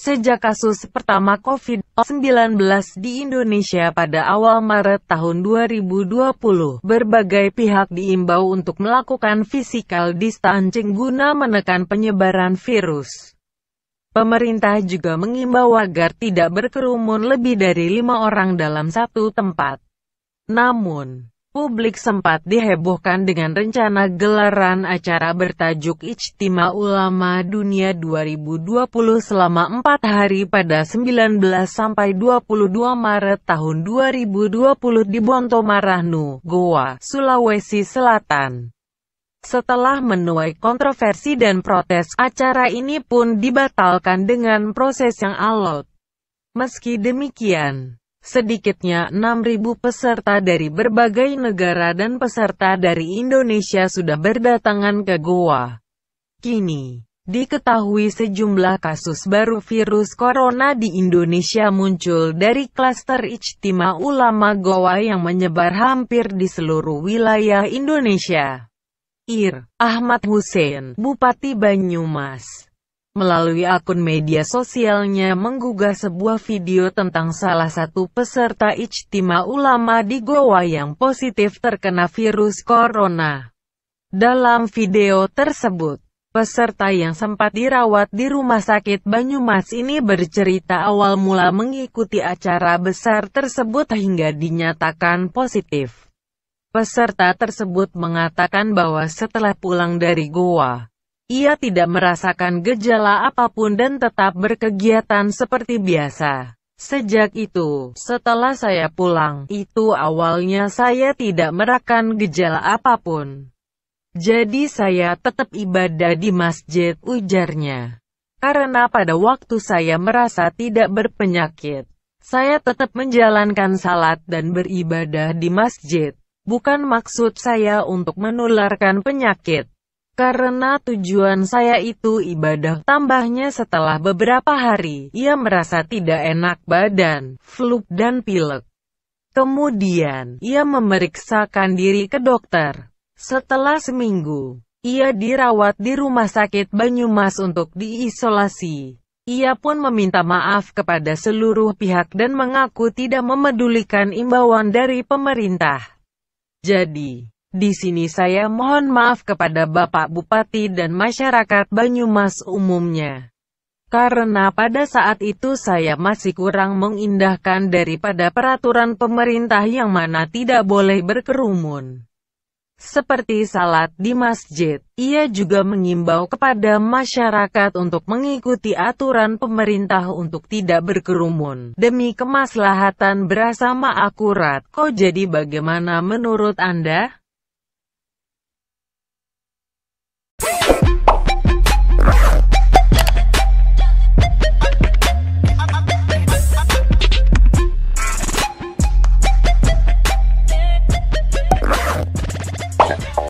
Sejak kasus pertama COVID-19 di Indonesia pada awal Maret tahun 2020, berbagai pihak diimbau untuk melakukan physical distancing guna menekan penyebaran virus. Pemerintah juga mengimbau agar tidak berkerumun lebih dari lima orang dalam satu tempat. Namun, Publik sempat dihebohkan dengan rencana gelaran acara bertajuk Ijtima Ulama Dunia 2020 selama 4 hari pada 19 sampai 22 Maret tahun 2020 di Bontomarahnu, Goa, Sulawesi Selatan. Setelah menuai kontroversi dan protes, acara ini pun dibatalkan dengan proses yang alot. Meski demikian, Sedikitnya 6.000 peserta dari berbagai negara dan peserta dari Indonesia sudah berdatangan ke Goa. Kini, diketahui sejumlah kasus baru virus corona di Indonesia muncul dari klaster Ijtima Ulama Goa yang menyebar hampir di seluruh wilayah Indonesia. Ir. Ahmad Hussein, Bupati Banyumas melalui akun media sosialnya menggugah sebuah video tentang salah satu peserta ijtima ulama di Goa yang positif terkena virus corona. Dalam video tersebut, peserta yang sempat dirawat di rumah sakit Banyumas ini bercerita awal mula mengikuti acara besar tersebut hingga dinyatakan positif. Peserta tersebut mengatakan bahwa setelah pulang dari Goa, ia tidak merasakan gejala apapun dan tetap berkegiatan seperti biasa. Sejak itu, setelah saya pulang, itu awalnya saya tidak merakan gejala apapun. Jadi saya tetap ibadah di masjid, ujarnya. Karena pada waktu saya merasa tidak berpenyakit, saya tetap menjalankan salat dan beribadah di masjid. Bukan maksud saya untuk menularkan penyakit karena tujuan saya itu ibadah. Tambahnya setelah beberapa hari, ia merasa tidak enak badan, flu, dan pilek. Kemudian, ia memeriksakan diri ke dokter. Setelah seminggu, ia dirawat di rumah sakit Banyumas untuk diisolasi. Ia pun meminta maaf kepada seluruh pihak dan mengaku tidak memedulikan imbauan dari pemerintah. Jadi, di sini saya mohon maaf kepada Bapak Bupati dan masyarakat Banyumas umumnya. Karena pada saat itu saya masih kurang mengindahkan daripada peraturan pemerintah yang mana tidak boleh berkerumun. Seperti salat di masjid, ia juga mengimbau kepada masyarakat untuk mengikuti aturan pemerintah untuk tidak berkerumun. Demi kemaslahatan berasama akurat, kok jadi bagaimana menurut Anda?